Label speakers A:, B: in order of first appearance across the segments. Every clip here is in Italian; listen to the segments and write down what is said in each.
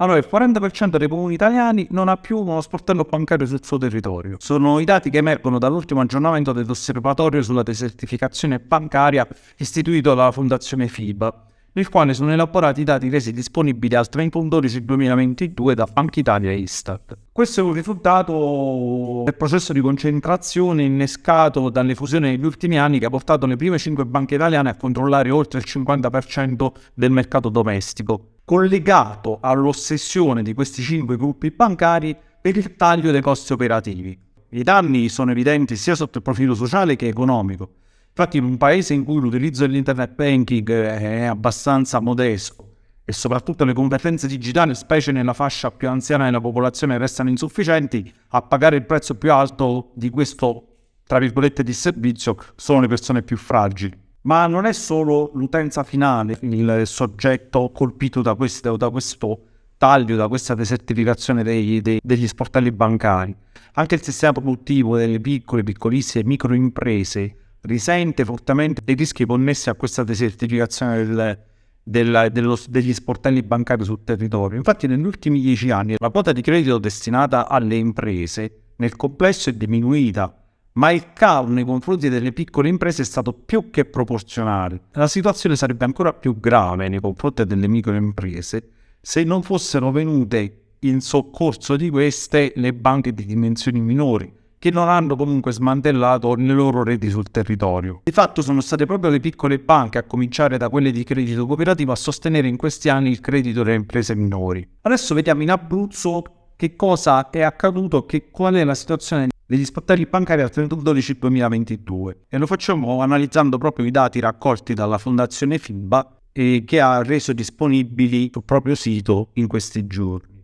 A: Allora, il 40% dei comuni italiani non ha più uno sportello bancario sul suo territorio. Sono i dati che emergono dall'ultimo aggiornamento dell'osservatorio sulla desertificazione bancaria istituito dalla Fondazione FIBA, nel quale sono elaborati i dati resi disponibili al 31 2022 da Banca Italia e Istat. Questo è un risultato del processo di concentrazione innescato dalle fusioni negli ultimi anni che ha portato le prime 5 banche italiane a controllare oltre il 50% del mercato domestico collegato all'ossessione di questi cinque gruppi bancari per il taglio dei costi operativi. I danni sono evidenti sia sotto il profilo sociale che economico. Infatti in un paese in cui l'utilizzo dell'internet banking è abbastanza modesto e soprattutto le competenze digitali, specie nella fascia più anziana della popolazione, restano insufficienti, a pagare il prezzo più alto di questo, tra virgolette, disservizio sono le persone più fragili. Ma non è solo l'utenza finale, il soggetto colpito da, questo, da questo taglio, da questa desertificazione dei, dei, degli sportelli bancari. Anche il sistema produttivo delle piccole, piccolissime microimprese risente fortemente dei rischi connessi a questa desertificazione del, della, dello, degli sportelli bancari sul territorio. Infatti negli ultimi dieci anni la quota di credito destinata alle imprese nel complesso è diminuita ma il calo nei confronti delle piccole imprese è stato più che proporzionale. La situazione sarebbe ancora più grave nei confronti delle microimprese se non fossero venute in soccorso di queste le banche di dimensioni minori, che non hanno comunque smantellato le loro reti sul territorio. Di fatto sono state proprio le piccole banche, a cominciare da quelle di credito cooperativo, a sostenere in questi anni il credito delle imprese minori. Adesso vediamo in Abruzzo che cosa è accaduto e qual è la situazione degli sportelli bancari al 31 12 2022 e lo facciamo analizzando proprio i dati raccolti dalla Fondazione FIBA eh, che ha reso disponibili sul proprio sito in questi giorni.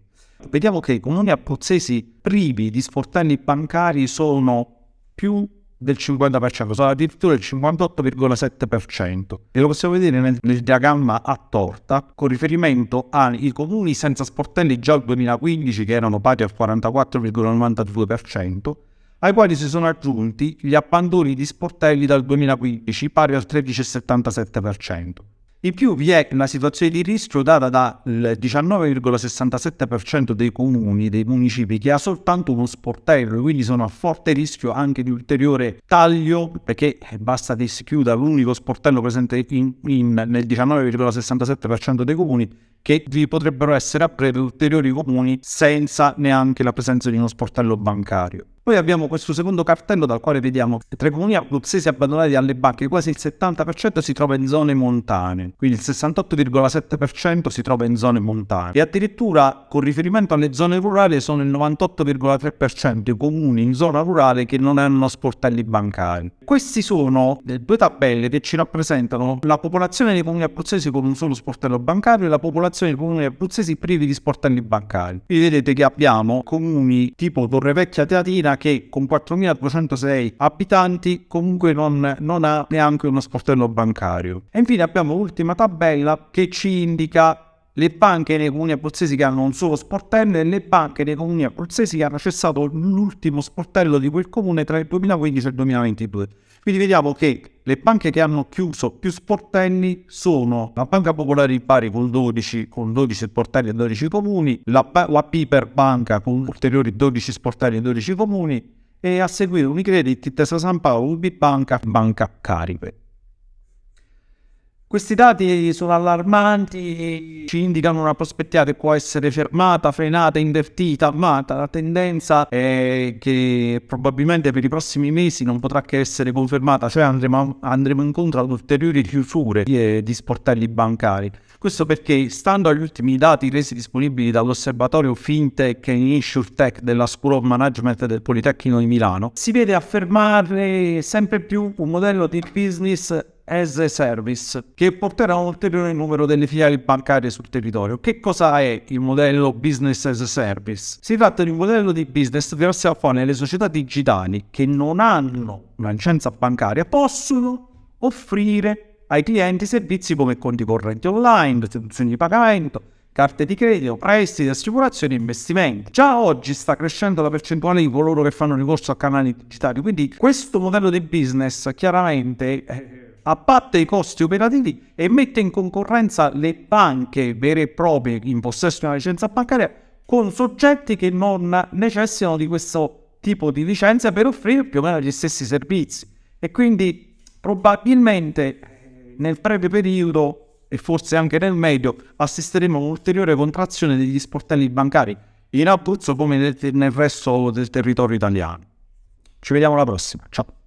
A: Vediamo che i comuni abruzzesi privi di sportelli bancari sono più del 50%, sono addirittura il 58,7%. E lo possiamo vedere nel, nel, diagramma a torta con riferimento ai comuni senza sportelli già al 2015 che erano pari al 44,92% ai quali si sono aggiunti gli abbandoni di sportelli dal 2015, pari al 13,77%. In più vi è una situazione di rischio data dal 19,67% dei comuni, dei municipi, che ha soltanto uno sportello, quindi sono a forte rischio anche di ulteriore taglio, perché eh, basta che si chiuda l'unico sportello presente in, in, nel 19,67% dei comuni, che vi potrebbero essere a breve ulteriori comuni senza neanche la presenza di uno sportello bancario. Poi abbiamo questo secondo cartello dal quale vediamo che tra i comuni abruzzesi abbandonati alle banche quasi il 70% si trova in zone montane, quindi il 68,7% si trova in zone montane e addirittura con riferimento alle zone rurali sono il 98,3% i comuni in zona rurale che non hanno sportelli bancari. Queste sono le due tabelle che ci rappresentano la popolazione dei comuni abruzzesi con un solo sportello bancario e la popolazione dei comuni abruzzesi privi di sportelli bancari. Quindi vedete che abbiamo comuni tipo Torrevecchia Teatina che con 4.206 abitanti comunque non, non ha neanche uno sportello bancario. E infine abbiamo l'ultima tabella che ci indica le banche nei comuni abruzzesi che hanno un solo sportello e le banche nei comuni abruzzesi che hanno cessato l'ultimo sportello di quel comune tra il 2015 e il 2022. Quindi vediamo che le banche che hanno chiuso più sportelli sono la Banca Popolare di Bari con 12, con 12 sportelli e 12 comuni, la, la Piper Banca con ulteriori 12 sportelli e 12 comuni e a seguire Unicredit, Tessa San Paolo, Ubibanca, Banca Caribe. Questi dati sono allarmanti e ci indicano una prospettiva che può essere fermata, frenata, invertita, ma La tendenza è che probabilmente per i prossimi mesi non potrà che essere confermata, cioè andremo, andremo incontro ad ulteriori chiusure di, di sportelli bancari. Questo perché, stando agli ultimi dati resi disponibili dall'osservatorio FinTech e InsurTech della School of Management del Politecnico di Milano, si vede affermare sempre più un modello di business as a Service che porterà un ulteriore numero delle filiali bancarie sul territorio. Che cosa è il modello Business as a Service? Si tratta di un modello di business grazie al quale le società digitali che non hanno una licenza bancaria possono offrire ai clienti servizi come conti correnti online, istituzioni di pagamento, carte di credito, prestiti, assicurazioni e investimenti. Già oggi sta crescendo la percentuale di coloro che fanno ricorso a canali digitali, quindi questo modello di business chiaramente... Eh, abbatte i costi operativi e mette in concorrenza le banche vere e proprie in possesso di una licenza bancaria con soggetti che non necessitano di questo tipo di licenza per offrire più o meno gli stessi servizi. E quindi probabilmente nel breve periodo e forse anche nel medio assisteremo a un'ulteriore contrazione degli sportelli bancari in Abruzzo come nel resto del territorio italiano. Ci vediamo alla prossima, ciao!